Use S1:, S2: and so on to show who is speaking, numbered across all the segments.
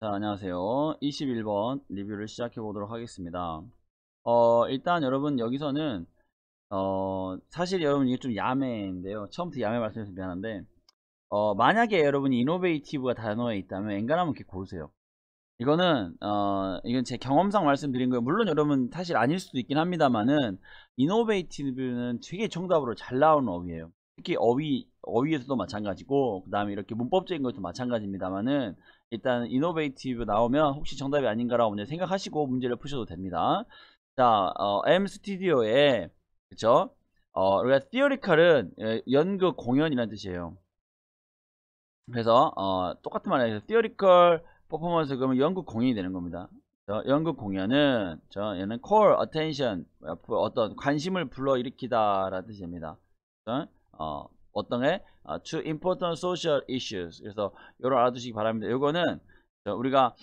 S1: 자 안녕하세요 21번 리뷰를 시작해 보도록 하겠습니다 어 일단 여러분 여기서는 어 사실 여러분 이게 좀 야매인데요 처음부터 야매 말씀해서 미안한데 어 만약에 여러분이 이노베이티브가 단어에 있다면 엔간하면 이렇게 고르세요 이거는 어 이건 제 경험상 말씀드린 거예요 물론 여러분 사실 아닐 수도 있긴 합니다만은 이노베이티브는 되게 정답으로 잘 나오는 어휘예요 특히 어휘 어휘에서도 마찬가지고 그 다음에 이렇게 문법적인 것도 마찬가지입니다만은 일단 이노베이티브 나오면 혹시 정답이 아닌가라고 먼저 생각하시고 문제를 푸셔도 됩니다. 자, 어, M 스튜디오에 그쵸? 어, 우리가 theorical은 예, 연극 공연이라는 뜻이에요. 그래서 어, 똑같은 말이에요. theoretical performance 그러면 연극 공연이 되는 겁니다. 저, 연극 공연은 저 얘는 call attention 뭐, 어떤 관심을 불러일으키다라는 뜻입니다. 어, 어떤 게 아, to important social issues 그래서 이런 알아두시기 바랍니다. 이거는 우리가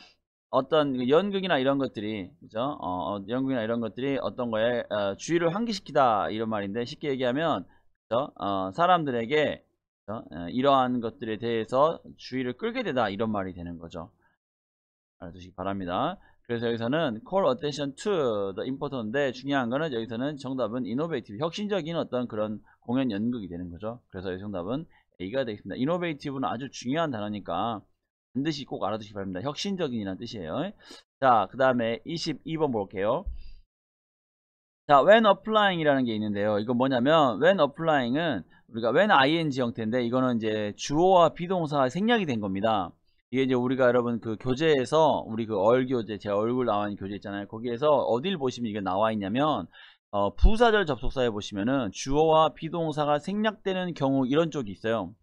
S1: 어떤 그 연극이나 이런 것들이 그죠? 어, 어, 연극이나 이런 것들이 어떤 거에 어, 주의를 환기시키다 이런 말인데 쉽게 얘기하면 그죠? 어, 사람들에게 그죠? 어, 이러한 것들에 대해서 주의를 끌게 되다 이런 말이 되는 거죠. 알아두시기 바랍니다. 그래서 여기서는 call attention to the important인데 중요한 거는 여기서는 정답은 innovative 혁신적인 어떤 그런 공연 연극이 되는 거죠 그래서 정답은 A가 되겠습니다 innovative는 아주 중요한 단어니까 반드시 꼭 알아두시기 바랍니다 혁신적인이란 뜻이에요 자그 다음에 22번 볼게요 자 when applying 이라는 게 있는데요 이건 뭐냐면 when applying은 우리가 when ing 형태인데 이거는 이제 주어와 비동사 생략이 된 겁니다 이게 이제 우리가 여러분 그 교재에서 우리 그얼 교재 제 얼굴 나와 있는 교재 있잖아요 거기에서 어딜 보시면 이게 나와 있냐면 어, 부사절 접속사에 보시면은 주어와 비동사가 생략되는 경우 이런 쪽이 있어요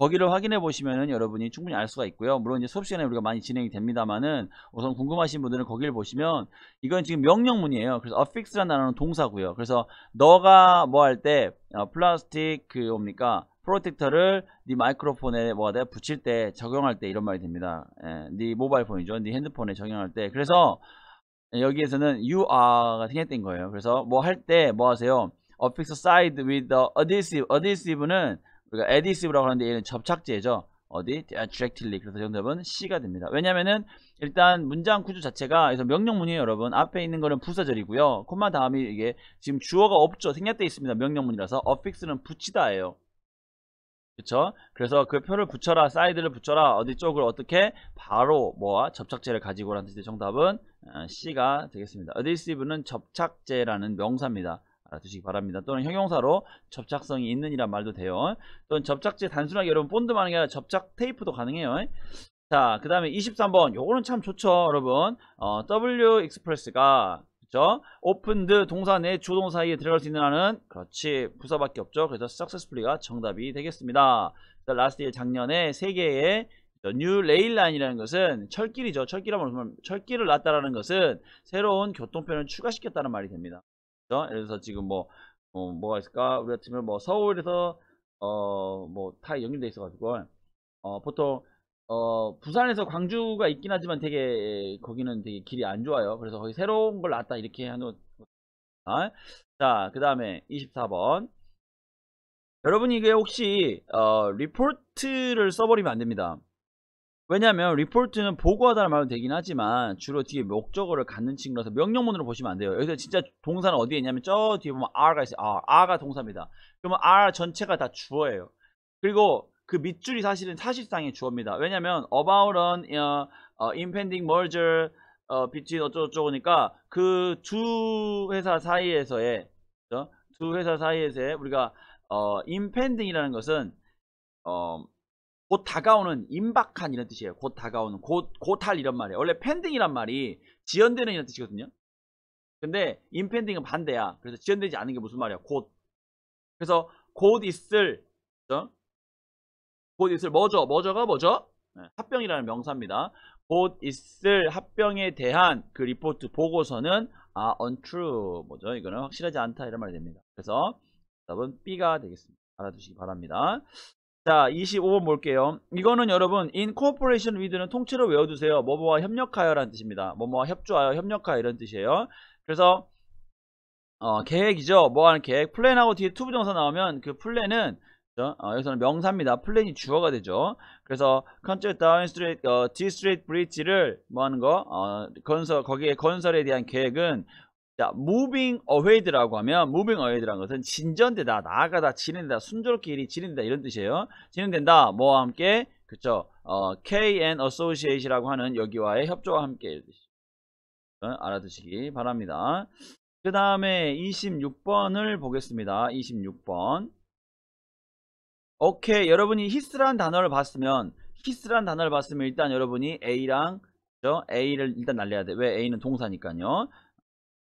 S1: 거기를 확인해 보시면은 여러분이 충분히 알 수가 있고요. 물론 이제 수업 시간에 우리가 많이 진행이 됩니다만은 우선 궁금하신 분들은 거기를 보시면 이건 지금 명령문이에요. 그래서 affix라는 단어는 동사고요. 그래서 너가 뭐 할때 어, 플라스틱 그 뭡니까 프로텍터를 네 마이크로폰에 뭐가 돼 붙일 때 적용할 때 이런 말이 됩니다. 예, 네 모바일 폰이죠. 네 핸드폰에 적용할 때. 그래서 여기에서는 you are가 생겼된 거예요. 그래서 뭐 할 때뭐 뭐 하세요? affix side with the adhesive. adhesive는 우리가 adhesive라고 하는데 얘는 접착제죠. 어디? directly. 그래서 정답은 C가 됩니다. 왜냐면은 일단 문장 구조 자체가 그래서 명령문이에요, 여러분. 앞에 있는 거는 부사절이고요. 콤마 다음이 이게 지금 주어가 없죠. 생략돼 있습니다. 명령문이라서 affix는 붙이다예요. 그쵸? 그래서 그 표를 붙여라 사이드를 붙여라 어디 쪽을 어떻게 바로 뭐와 접착제를 가지고 라는 뜻의 정답은 어, C가 되겠습니다 adhesive는 접착제라는 명사입니다 알아두시기 바랍니다 또는 형용사로 접착성이 있는 이란 말도 돼요 또는 접착제 단순하게 여러분 본드만 하는 게 아니라 접착 테이프도 가능해요 자그 다음에 23번 요거는 참 좋죠 여러분 어, W 익스프레스가 있죠. 오픈드 동사 내 주동 사이에 들어갈 수 있는 한은 그렇지 부사밖에 없죠. 그래서 successfully가 정답이 되겠습니다. 라스트 일 작년에 세계의뉴 레일라인이라는 것은 철길이죠. 철길이라고 하면 철길을 놨다라는 것은 새로운 교통편을 추가시켰다는 말이 됩니다. 그죠 예를 들어서 지금 뭐, 뭐 뭐가 있을까? 우리 같으면 뭐 서울에서 어뭐타 연결돼 있어가지고 어 보통 어, 부산에서 광주가 있긴 하지만 되게 거기는 되게 길이 안 좋아요. 그래서 거기 새로운 걸 놨다 이렇게 하는 아? 자, 그 다음에 24번 여러분 이게 혹시 어, 리포트를 써버리면 안 됩니다. 왜냐하면 리포트는 보고하다는 말로 되긴 하지만 주로 뒤에 목적어를 갖는 친구라서 명령문으로 보시면 안 돼요. 여기서 진짜 동사는 어디에 있냐면 저 뒤에 보면 r가 있어요. r, 아, r가 동사입니다. 그러면 r 전체가 다 주어예요. 그리고 그 밑줄이 사실은 사실상의 주어입니다. 왜냐면 하 about an 어, 어, impending merger 어, between 어쩌고저쩌고니까 그 두 회사 사이에서의 그렇죠? 두 회사 사이에서의 우리가 어, impending이라는 것은 어, 곧 다가오는 임박한 이런 뜻이에요. 곧 다가오는 곧 곧 할 이런 말이에요. 원래 pending이란 말이 지연되는 이런 뜻이거든요. 근데 impending은 반대야. 그래서 지연되지 않은 게 무슨 말이야? 곧. 그래서 곧 있을 그렇죠? 곧 있을 뭐죠? 뭐죠가 뭐죠? 네. 네, 합병이라는 명사입니다. 곧 있을 합병에 대한 그 리포트 보고서는 아, untrue 뭐죠? 이거는 확실하지 않다 이런 말이 됩니다. 그래서 답은 B가 되겠습니다. 알아두시기 바랍니다. 자 25번 볼게요 이거는 여러분 incorporation with는 통째로 외워두세요 뭐뭐와 협력하여 라는 뜻입니다 뭐뭐와 협조하여 협력하여 이런 뜻이에요 그래서 어, 계획이죠 뭐하는 계획 플랜하고 뒤에 투부정사 나오면 그 플랜은 어, 여기서는 명사입니다. 플랜이 주어가 되죠. 그래서 컨트롤 다운 스트레이트 어, D 스트레이트 브릿지를 뭐 하는 거? 어, 건설 거기에 건설에 대한 계획은 자, moving away라고 하면 moving away라는 것은 진전되다, 나아가다, 진행되다, 순조롭게 일이 진행된다 이런 뜻이에요. 진행된다 뭐와 함께 그렇죠? 어, KN Associate라고 하는 여기와의 협조와 함께 어, 알아두시기 바랍니다. 그 다음에 26번을 보겠습니다. 26번. 오케이 여러분이 히스라는 단어를 봤으면 히스라는 단어를 봤으면 일단 여러분이 A랑 그죠? A를 일단 날려야 돼. 왜 A는 동사니까요.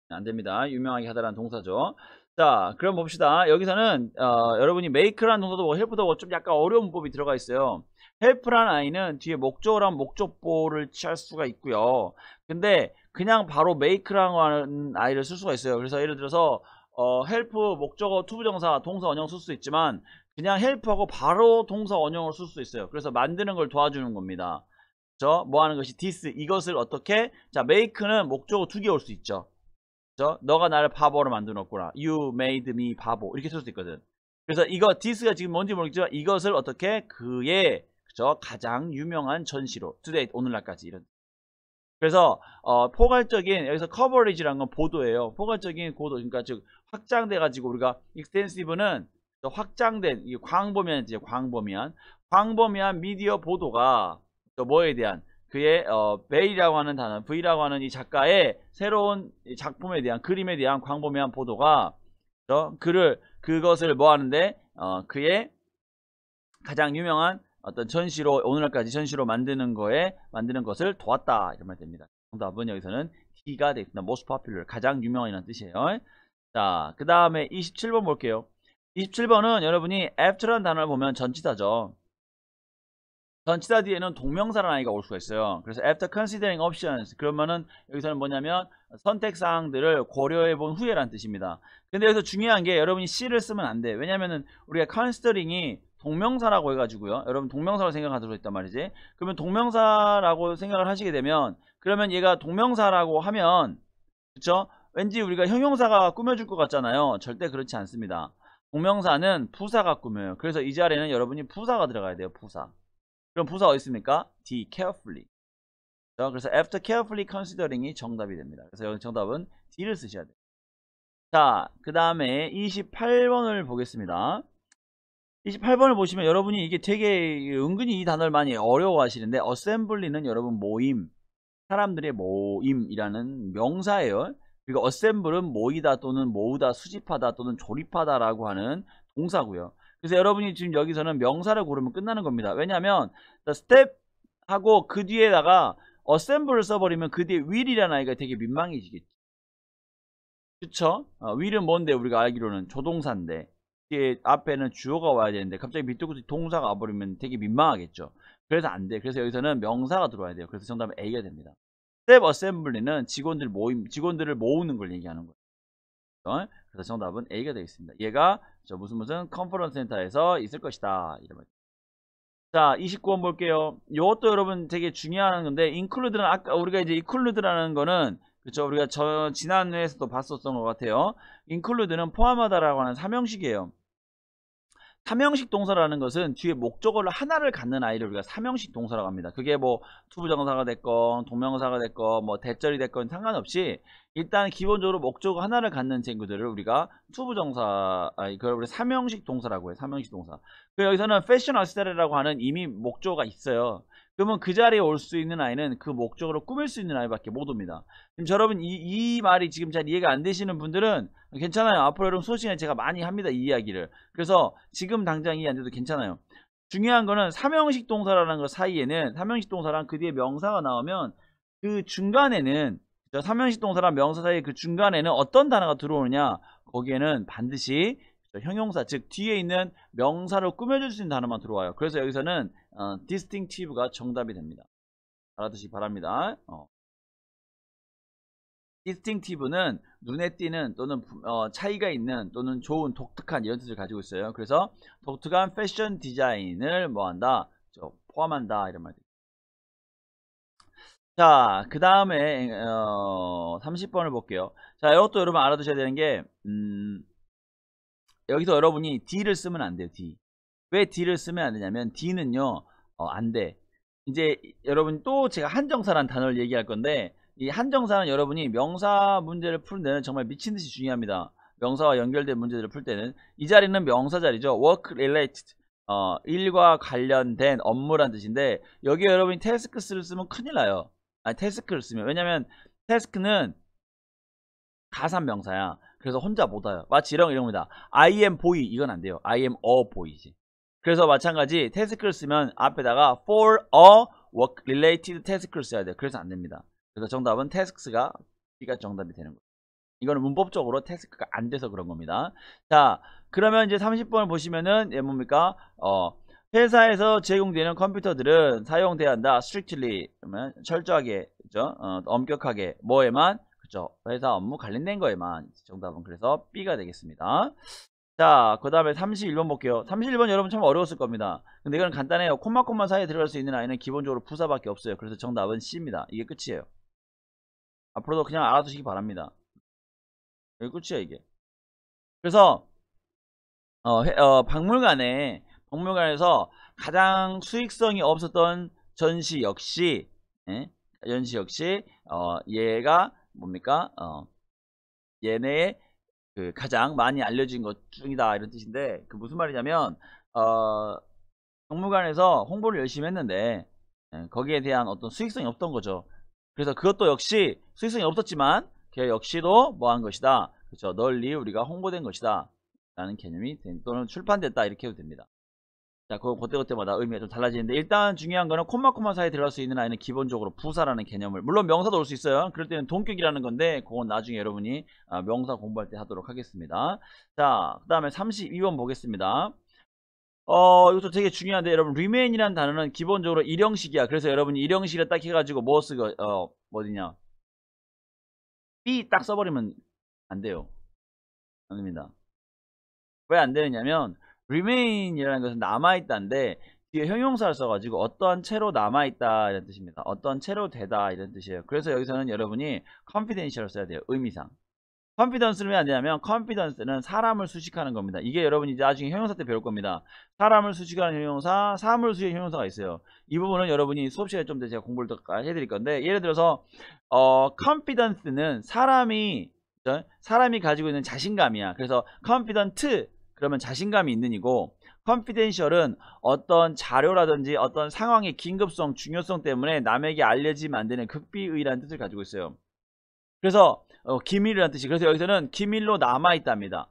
S1: 안됩니다. 유명하게 하다라는 동사죠. 자 그럼 봅시다. 여기서는 어, 여러분이 make라는 동사도 보고 뭐 help도 보좀 뭐 약간 어려운 문법이 들어가 있어요. help라는 아이는 뒤에 목적어랑 목적보를 취할 수가 있고요. 근데 그냥 바로 make라는 아이를 쓸 수가 있어요. 그래서 예를 들어서 어, help 목적어 투부정사 동사 원형 쓸 수 있지만 그냥 헬프하고 바로 동사 원형을 쓸 수 있어요 그래서 만드는 걸 도와주는 겁니다 그죠? 뭐 하는 것이 this 이것을 어떻게 자 make는 목적어 두 개 올 수 있죠 그죠? 너가 나를 바보로 만들었구나 you made me 바보 이렇게 쓸 수 있거든 그래서 이거 this가 지금 뭔지 모르겠지만 이것을 어떻게 그의 그죠? 가장 유명한 전시로 today 오늘날까지 이런 그래서 어, 포괄적인 여기서 커버리지라는건 보도예요 포괄적인 보도 그러니까 즉 확장돼 가지고 우리가 익스텐시브는 확장된 이 광범위한 이제 광범위한 광범위한 미디어 보도가 또 뭐에 대한 그의 어, 베이라고 하는 단어 V라고 하는 이 작가의 새로운 작품에 대한 그림에 대한 광범위한 보도가 어, 그를 그것을 뭐 하는데 어, 그의 가장 유명한 어떤 전시로 오늘날까지 전시로 만드는 거에 만드는 것을 도왔다 이런 말 됩니다. 정답은 그 여기서는 D가 되겠습니다. most popular 가장 유명한이라는 뜻이에요. 자, 그 다음에 27번 볼게요. 27번은 여러분이 after라는 단어를 보면 전치사죠. 전치사 뒤에는 동명사라는 아이가 올 수가 있어요. 그래서 after considering options 그러면은 여기서는 뭐냐면 선택사항들을 고려해 본 후에란 뜻입니다. 근데 여기서 중요한 게 여러분이 C를 쓰면 안 돼. 왜냐면은 우리가 considering이 동명사라고 해가지고요. 여러분 동명사라고 생각하도록 했단 말이지. 그러면 동명사라고 생각을 하시게 되면 그러면 얘가 동명사라고 하면 그쵸? 왠지 우리가 형용사가 꾸며줄 것 같잖아요. 절대 그렇지 않습니다. 동명사는 부사가 꾸며요. 그래서 이 자리에는 여러분이 부사가 들어가야 돼요. 부사. 그럼 부사 어디 있습니까? D. Carefully. 그래서 after carefully considering이 정답이 됩니다. 그래서 여기 정답은 D를 쓰셔야 돼요. 자, 그 다음에 28번을 보겠습니다. 28번을 보시면 여러분이 이게 되게 은근히 이 단어를 많이 어려워하시는데 a s s e m b l 리는 여러분 모임, 사람들의 모임이라는 명사예요. 그리고 어셈블은 모이다 또는 모으다, 수집하다 또는 조립하다라고 하는 동사고요. 그래서 여러분이 지금 여기서는 명사를 고르면 끝나는 겁니다. 왜냐하면 스텝하고 그 뒤에다가 어셈블을 써버리면 그 뒤에 윌이라는 아이가 되게 민망해지겠죠 그쵸? 어, 윌은 뭔데 우리가 알기로는 조동사인데 뒤에 앞에는 주어가 와야 되는데 갑자기 밑으로 동사가 와버리면 되게 민망하겠죠. 그래서 안 돼. 그래서 여기서는 명사가 들어와야 돼요. 그래서 정답은 A가 됩니다. 스텝 어셈블리는 직원들 모임, 직원들을 모으는 걸 얘기하는 거예요. 그래서 정답은 A가 되겠습니다. 얘가 저 무슨 무슨 컨퍼런스 센터에서 있을 것이다. 이런 말. 자, 29번 볼게요. 이것도 여러분 되게 중요한 건데 인클루드는 아까 우리가 이제 i 클루드라는 거는 그렇죠. 우리가 저 지난 회에서도 봤었던 것 같아요. 인클루드는 포함하다라고 하는 삼형식이에요. 삼형식 동사라는 것은 뒤에 목적어를 하나를 갖는 아이를 우리가 삼형식 동사라고 합니다. 그게 뭐 투부정사가 됐건 동명사가 됐건 뭐 대절이 됐건 상관없이 일단 기본적으로 목적어 하나를 갖는 친구들을 우리가 투부정사 아 이걸 우리 삼형식 동사라고 해요. 삼형식 동사. 그 여기서는 패션 아스테레라고 하는 이미 목적어가 있어요. 그러면 그 자리에 올 수 있는 아이는 그 목적으로 꾸밀 수 있는 아이밖에 못 옵니다. 지금 여러분 이, 이 말이 지금 잘 이해가 안 되시는 분들은 괜찮아요. 앞으로 여러분 소식에 제가 많이 합니다. 이 이야기를. 그래서 지금 당장 이해 안 돼도 괜찮아요. 중요한 거는 삼형식 동사라는 것 사이에는 삼형식 동사랑 그 뒤에 명사가 나오면 그 중간에는 삼형식 동사랑 명사 사이에그 중간에는 어떤 단어가 들어오느냐 거기에는 반드시 형용사 즉 뒤에 있는 명사로 꾸며줄 수 있는 단어만 들어와요 그래서 여기서는 어, distinctive가 정답이 됩니다 알아두시기 바랍니다 어. distinctive는 눈에 띄는 또는 어, 차이가 있는 또는 좋은 독특한 이런 뜻을 가지고 있어요 그래서 독특한 패션 디자인을 뭐한다 포함한다 이런 말이 자, 그 다음에 어, 30번을 볼게요. 자, 이것도 여러분 알아두셔야 되는 게 음, 여기서 여러분이 D를 쓰면 안 돼요. D. 왜 D를 쓰면 안 되냐면 D는요. 어, 안 돼. 이제 여러분 또 제가 한정사란 단어를 얘기할 건데 이 한정사는 여러분이 명사 문제를 푸는 데는 정말 미친듯이 중요합니다. 명사와 연결된 문제들을 풀 때는 이 자리는 명사 자리죠. work related 어, 일과 관련된 업무란 뜻인데 여기 여러분이 태스크스를 쓰면 큰일 나요. 아 태스크를 쓰면 왜냐면 태스크는 가산 명사야. 그래서 혼자 못 와요. 마치 이런 이런 입니다 I am boy 이건 안 돼요. I am a boy지. 그래서 마찬가지 t 스크를 쓰면 앞에다가 for a work related task를 써야 돼요. 그래서 안 됩니다. 그래서 정답은 tasks가 B가 정답이 되는 거예요. 이거는 문법적으로 t 스크가안 돼서 그런 겁니다. 자, 그러면 이제 30번을 보시면은 얘 예, 뭡니까? 어, 회사에서 제공되는 컴퓨터들은 사용돼야 한다. strictly 그러면 철저하게 그죠? 어, 엄격하게 뭐에만 그죠? 회사 업무 관련된 거에만 정답은 그래서 B가 되겠습니다. 자, 그 다음에 31번 볼게요. 31번 여러분 참 어려웠을 겁니다. 근데 이건 간단해요. 콤마 콤마 사이에 들어갈 수 있는 아이는 기본적으로 부사밖에 없어요. 그래서 정답은 C입니다. 이게 끝이에요. 앞으로도 그냥 알아두시기 바랍니다. 이게 끝이에요, 이게. 그래서 어, 회, 어, 박물관에 박물관에서 가장 수익성이 없었던 전시 역시 예? 전시 역시 어, 얘가 뭡니까? 어, 얘네의 그 가장 많이 알려진 것 중이다 이런 뜻인데 그 무슨 말이냐면 어, 박물관에서 홍보를 열심히 했는데 예, 거기에 대한 어떤 수익성이 없던 거죠. 그래서 그것도 역시 수익성이 없었지만 걔 역시도 뭐 한 것이다. 그렇죠. 널리 우리가 홍보된 것이다. 라는 개념이 또는 출판됐다 이렇게 해도 됩니다. 자, 그거 그때 그때마다 의미가 좀 달라지는데 일단 중요한 거는 콤마 콤마 사이에 들어갈 수 있는 아이는 기본적으로 부사라는 개념을 물론 명사도 올 수 있어요. 그럴 때는 동격이라는 건데 그건 나중에 여러분이 아, 명사 공부할 때 하도록 하겠습니다. 자, 그 다음에 32번 보겠습니다. 어, 이것도 되게 중요한데 여러분 remain이라는 단어는 기본적으로 일형식이야. 그래서 여러분이 일형식을 딱 해가지고 뭐 쓰고 어, 뭐냐 b 딱 써버리면 안 돼요. 안 됩니다. 왜 안 되느냐면 remain이라는 것은 남아있다인데 뒤에 형용사를 써가지고 어떠한 채로 남아있다 이런 뜻입니다. 어떠한 채로 되다 이런 뜻이에요. 그래서 여기서는 여러분이 confidential을 써야 돼요. 의미상. 컨피던스를 왜 안 되냐면 컨피던스는 사람을 수식하는 겁니다. 이게 여러분이 나중에 형용사 때 배울 겁니다. 사람을 수식하는 형용사, 사물 수식 형용사가 있어요. 이 부분은 여러분이 수업 시간에 좀 더 제가 공부를 더 해드릴 건데 예를 들어서 어 컨피던스는 사람이 사람이 가지고 있는 자신감이야. 그래서 confident 그러면 자신감이 있는 이고 컨피덴셜은 어떤 자료라든지 어떤 상황의 긴급성, 중요성 때문에 남에게 알려지면 안 되는 극비의라는 뜻을 가지고 있어요. 그래서 어, 기밀이라는 뜻이 그래서 여기서는 기밀로 남아 있답니다.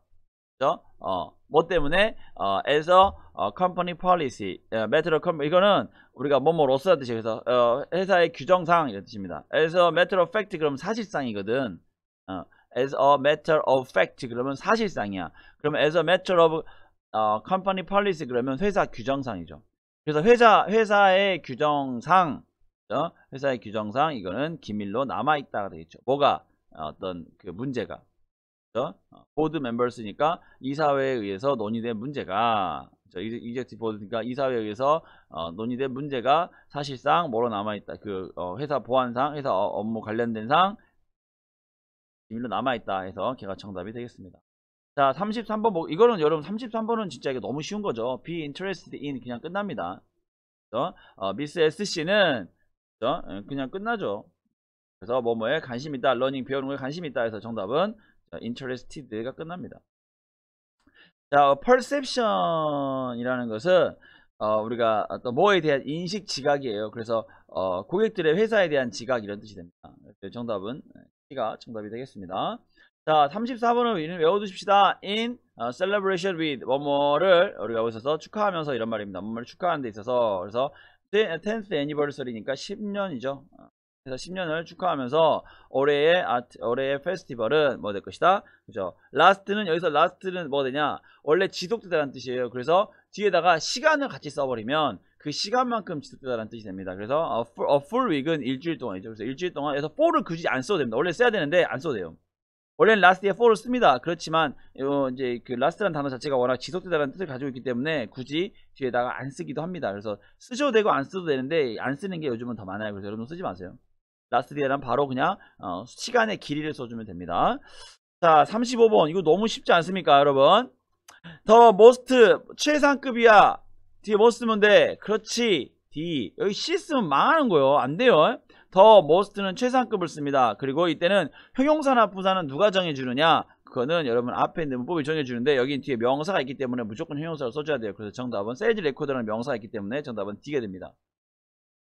S1: 그죠? 어, 뭐 때문에 어, as a 어, company policy, 예, matter of company 이거는 우리가 뭐뭐로서라는 뜻이 그래서 어, 회사의 규정상 이런 뜻입니다. as a matter of fact 그럼 사실상이거든. 어, as a matter of fact 그러면 사실상이야. 그럼 as a matter of 어, company policy 그러면 회사 규정상이죠. 그래서 회사 회사의 규정상 어? 회사의 규정상 이거는 기밀로 남아 있다가 되겠죠. 뭐가 어, 어떤 그 문제가 그렇 보드 멤버스니까 이사회에 의해서 논의된 문제가 이젝티 보드니까 이사회에 의해서 어, 논의된 문제가 사실상 뭐로 남아있다. 그 어, 회사 보안상, 회사 업무 관련된 상, 비밀로 남아있다 해서 걔가 정답이 되겠습니다. 자 33번 뭐 이거는 여러분 33번은 진짜 이게 너무 쉬운 거죠. be interested in 그냥 끝납니다. 그 어, 미스 SC는 어, 그냥 끝나죠. 그래서 뭐뭐에 관심 있다, 러닝 배우는 거에 관심 있다 해서 정답은 interested가 끝납니다. 자, 어, perception이라는 것은 어, 우리가 또 뭐에 대한 인식 지각이에요. 그래서 어, 고객들의 회사에 대한 지각 이런 뜻이 됩니다. 그 정답은 C가 정답이 되겠습니다. 자, 3 4번을 이름 외워두십시다. In uh, celebration with 뭐뭐를 우리가 여기서 축하하면서 이런 말입니다. 뭐뭐를 축하하는 데 있어서 그래서 10th anniversary니까 10년이죠. 그래서 10년을 축하하면서 올해의 아트, 올해의 페스티벌은 뭐 될 것이다. 그죠? 라스트는 여기서 라스트는 뭐 되냐? 원래 지속되다는 뜻이에요. 그래서 뒤에다가 시간을 같이 써버리면 그 시간만큼 지속되다라는 뜻이 됩니다. 그래서 a full, a full week은 일주일 동안이죠. 그래서 일주일 동안에서 4를 굳이 안 써도 됩니다. 원래 써야 되는데 안 써도 돼요. 원래는 last에 4를 씁니다. 그렇지만 어, 이제 그 last라는 단어 자체가 워낙 지속되다라는 뜻을 가지고 있기 때문에 굳이 뒤에다가 안 쓰기도 합니다. 그래서 쓰셔도 되고 안 써도 되는데 안 쓰는 게 요즘은 더 많아요. 그래서 여러분 쓰지 마세요. last 뒤에는 바로 그냥 어, 시간의 길이를 써주면 됩니다. 자 35번 이거 너무 쉽지 않습니까 여러분? 더 most 최상급이야 뒤에 뭐 쓰면 돼? 그렇지. D. 여기 C 쓰면 망하는 거예요. 안 돼요. 더 most는 최상급을 씁니다. 그리고 이때는 형용사나 부사는 누가 정해주느냐? 그거는 여러분 앞에 있는 문법이 정해주는데 여기 뒤에 명사가 있기 때문에 무조건 형용사를 써줘야 돼요. 그래서 정답은 세일즈 레코더라는 명사가 있기 때문에 정답은 D가 됩니다.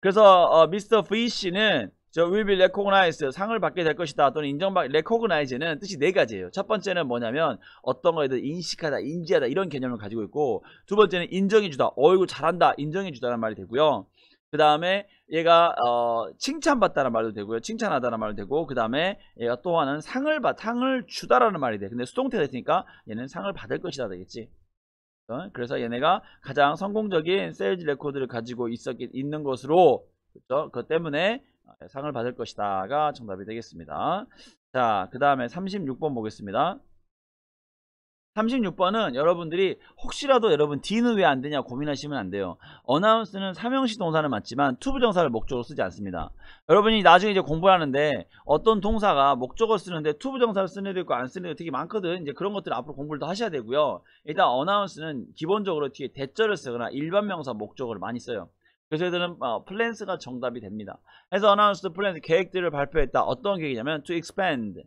S1: 그래서 어, 미스터 V 씨는 저 will be recognized 상을 받게 될 것이다 또는 인정받 recognize는 뜻이 네 가지예요. 첫 번째는 뭐냐면 어떤 거에 대 인식하다, 인지하다 이런 개념을 가지고 있고 두 번째는 인정해 주다. 어이구 잘한다. 인정해 주다라는 말이 되고요. 그다음에 얘가 어, 칭찬받다라는 말도 되고요. 칭찬하다라는 말도 되고 그다음에 얘가 또 하나는 상을 받 상을 주다라는 말이 돼. 근데 수동태가 됐으니까 얘는 상을 받을 것이다 되겠지. 어, 그래서 얘네가 가장 성공적인 세일즈 레코드를 가지고 있었 기 있는 것으로 그렇죠? 그 때문에 아, 네, 상을 받을 것이다가 정답이 되겠습니다. 자, 그 다음에 36번 보겠습니다. 36번은 여러분들이 혹시라도 여러분 D는 왜 안 되냐 고민하시면 안 돼요. 어나운스는 삼형식 동사는 맞지만 투부 정사를 목적으로 쓰지 않습니다. 여러분이 나중에 이제 공부하는데 어떤 동사가 목적을 쓰는데 투부 정사를 쓰는 애도 있고 안 쓰는 애도 되게 많거든. 이제 그런 것들 을 앞으로 공부를 더 하셔야 되고요. 일단 어나운스는 기본적으로 뒤에 대절을 쓰거나 일반 명사 목적어를 많이 써요. 그래서 얘들은 어, 플랜스가 정답이 됩니다. 해서 announced p l 계획들을 발표했다. 어떤 계획이냐면 to expand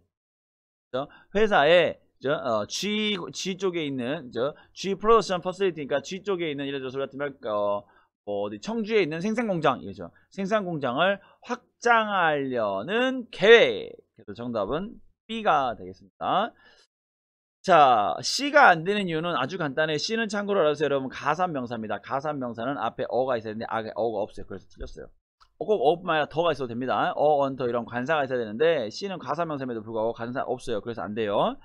S1: 그죠? 회사의 그죠? 어, G, G 쪽에 있는 그죠? G p r o d u c t i 니까 G 쪽에 있는 예를 들어서 우리 같은 말 어, 뭐 어디 청주에 있는 생산 공장 이죠 생산 공장을 확장하려는 계획. 그래서 정답은 B가 되겠습니다. 자, C가 안 되는 이유는 아주 간단해. C는 참고로 알아서 여러분 가산명사입니다. 가산명사는 앞에 어가 있어야 되는데 앞에 어가 없어요. 그래서 틀렸어요. 어, 꼭 어뿐만 아니라 더가 있어도 됩니다. 어, 언, 더 이런 관사가 있어야 되는데 C는 가산명사임에도 불구하고 관사 없어요. 그래서 안 돼요.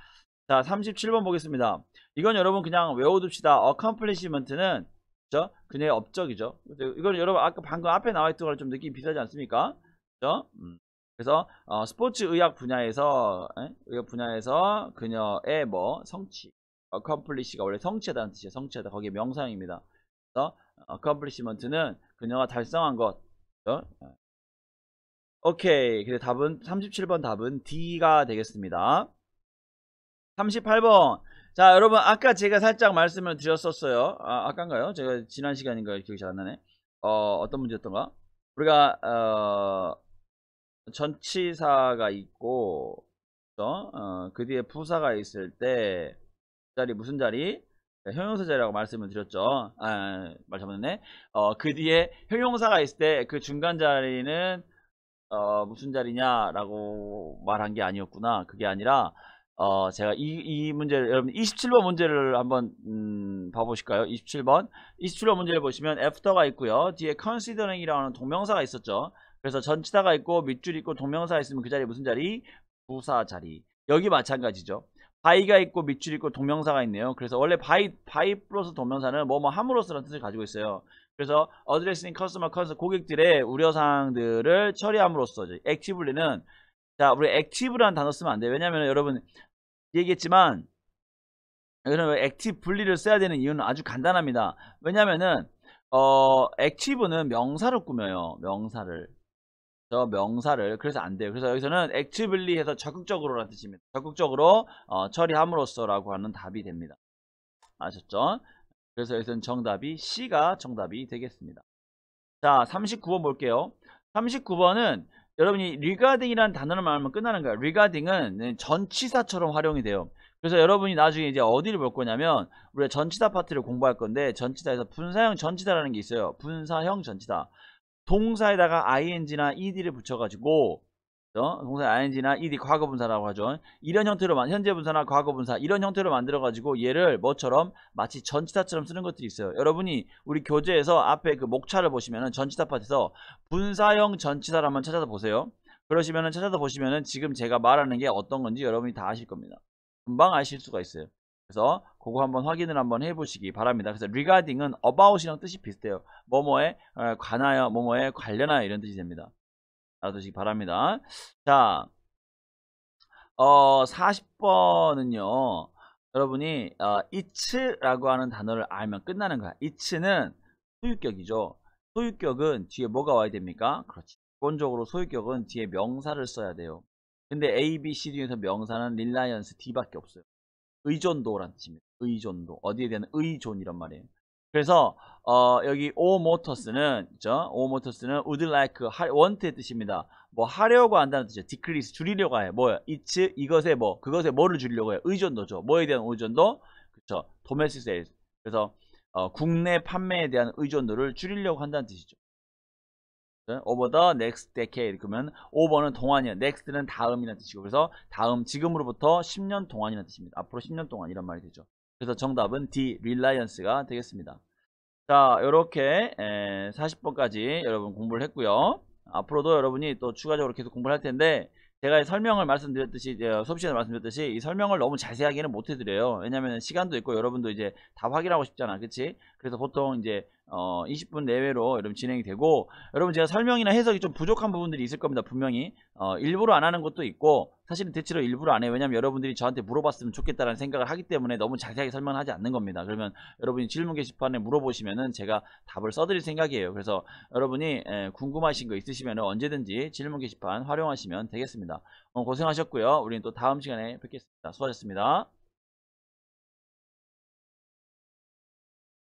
S1: 자, 37번 보겠습니다. 이건 여러분 그냥 외워둡시다. accomplishment는 그죠? 그녀의 업적이죠. 이건 여러분 아까 방금 앞에 나와 있던 걸 좀 느낌이 비슷하지 않습니까? 그죠? 음. 그래서 어, 스포츠 의학 분야에서 에? 의학 분야에서 그녀의 뭐 성취 accomplish가 원래 성취하다는 뜻이에요. 성취하다 거기에 명사형입니다. 그래서 accomplishment는 그녀가 달성한 것. 그 오케이. 그래 답은 37번 답은 D가 되겠습니다. 38번. 자, 여러분 아까 제가 살짝 말씀을 드렸었어요. 아, 아까인가요? 제가 지난 시간인가요? 기억이 잘 안 나네. 어, 어떤 문제였던가? 우리가 어 전치사가 있고 그 어, 그 뒤에 부사가 있을 때 그 자리 무슨 자리? 네, 형용사 자리라고 말씀을 드렸죠. 아, 말 잘못했네. 어, 그 뒤에 형용사가 있을 때 그 중간 자리는 어, 무슨 자리냐라고 말한 게 아니었구나. 그게 아니라 어, 제가 이, 이 문제를, 여러분 27번 문제를 한번, 음, 봐보실까요? 27번. 27번 문제를 보시면, after가 있고요 뒤에 considering이라는 동명사가 있었죠. 그래서 전치사가 있고 밑줄 있고 동명사 가 있으면 그 자리 무슨 자리? 부사 자리. 여기 마찬가지죠. 바이가 있고 밑줄 있고 동명사가 있네요. 그래서 원래 바이 바이 플러스 동명사는 뭐뭐 뭐 함으로써라는 뜻을 가지고 있어요. 그래서 어드레싱 커스터머 컨서 고객들의 우려 사항들을 처리함으로써 액티브리는자 우리 액티브라는 단어 쓰면 안 돼요. 왜냐하면 여러분 얘기했지만 여러분 액티브리를 써야 되는 이유는 아주 간단합니다. 왜냐하면은 어 액티브는 명사를 꾸며요. 명사를 저 명사를 그래서 안 돼요. 그래서 여기서는 액티블리 해서 적극적으로라는 뜻입니다. 적극적으로 어, 처리함으로써라고 하는 답이 됩니다. 아셨죠? 그래서 여기서는 정답이 C가 정답이 되겠습니다. 자, 39번 볼게요. 39번은 여러분이 regarding이라는 단어를 말하면 끝나는 거예요. regarding은 네, 전치사처럼 활용이 돼요. 그래서 여러분이 나중에 이제 어디를 볼 거냐면 우리가 전치사 파트를 공부할 건데 전치사에서 분사형 전치사라는 게 있어요. 분사형 전치사. 동사에다가 ing나 ed를 붙여가지고 그 어, 동사 ing나 ed 과거분사라고 하죠. 이런 형태로 현재 분사나 과거분사 이런 형태로 만들어가지고 얘를 뭐처럼 마치 전치사처럼 쓰는 것들이 있어요. 여러분이 우리 교재에서 앞에 그 목차를 보시면은 전치사 파트에서 분사형 전치사를 한번 찾아서 보세요. 그러시면은 찾아서 보시면은 지금 제가 말하는 게 어떤 건지 여러분이 다 아실 겁니다. 금방 아실 수가 있어요. 그래서 그거 한번 확인을 한번 해보시기 바랍니다. 그래서 regarding은 about이랑 뜻이 비슷해요. 뭐뭐에 어, 관하여, 뭐뭐에 관련하여 이런 뜻이 됩니다. 알아두시기 바랍니다. 자, 어, 40번은요. 여러분이 어, it라고 하는 단어를 알면 끝나는 거야. it는 소유격이죠. 소유격은 뒤에 뭐가 와야 됩니까? 그렇지. 기본적으로 소유격은 뒤에 명사를 써야 돼요. 근데 A, B, C 중에서 명사는 릴라이언스 D밖에 없어요. 의존도란 뜻입니다. 의존도. 어디에 대한 의존 이란 말이에요. 그래서 어, 여기 오모터스는 그죠? 오모터스는 would like 그 want의 뜻입니다. 뭐 하려고 한다는 뜻이에요. decrease 줄이려고 해 뭐야? i t 이것에 뭐, 뭐 그것에 뭐를 줄이려고 해요. 의존도죠. 뭐에 대한 의존도? 그렇죠. domestic sales. 그래서 어, 국내 판매에 대한 의존도를 줄이려고 한다는 뜻이죠. 네? over the next decade 그러면 over는 동안이야 next는 다음이라는 뜻이고 그래서 다음 지금으로부터 10년 동안이라는 뜻입니다 앞으로 10년 동안 이런 말이 되죠 그래서 정답은 D reliance가 되겠습니다 자 이렇게 40번까지 여러분 공부를 했고요 앞으로도 여러분이 또 추가적으로 계속 공부를 할 텐데 제가 설명을 말씀드렸듯이 어, 수업 시간에 말씀드렸듯이 이 설명을 너무 자세하게는 못 해드려요 왜냐면 시간도 있고 여러분도 이제 다 확인하고 싶잖아 그치 그래서 보통 이제 어, 20분 내외로 여러분 진행이 되고 여러분 제가 설명이나 해석이 좀 부족한 부분들이 있을 겁니다 분명히 어, 일부러 안 하는 것도 있고 사실은 대체로 일부러 안 해요 왜냐면 하 여러분들이 저한테 물어봤으면 좋겠다라는 생각을 하기 때문에 너무 자세하게 설명하지 않는 겁니다 그러면 여러분이 질문 게시판에 물어보시면은 제가 답을 써드릴 생각이에요 그래서 여러분이 에, 궁금하신 거 있으시면 언제든지 질문 게시판 활용하시면 되겠습니다 어, 고생하셨고요 우리는 또 다음 시간에 뵙겠습니다 수고하셨습니다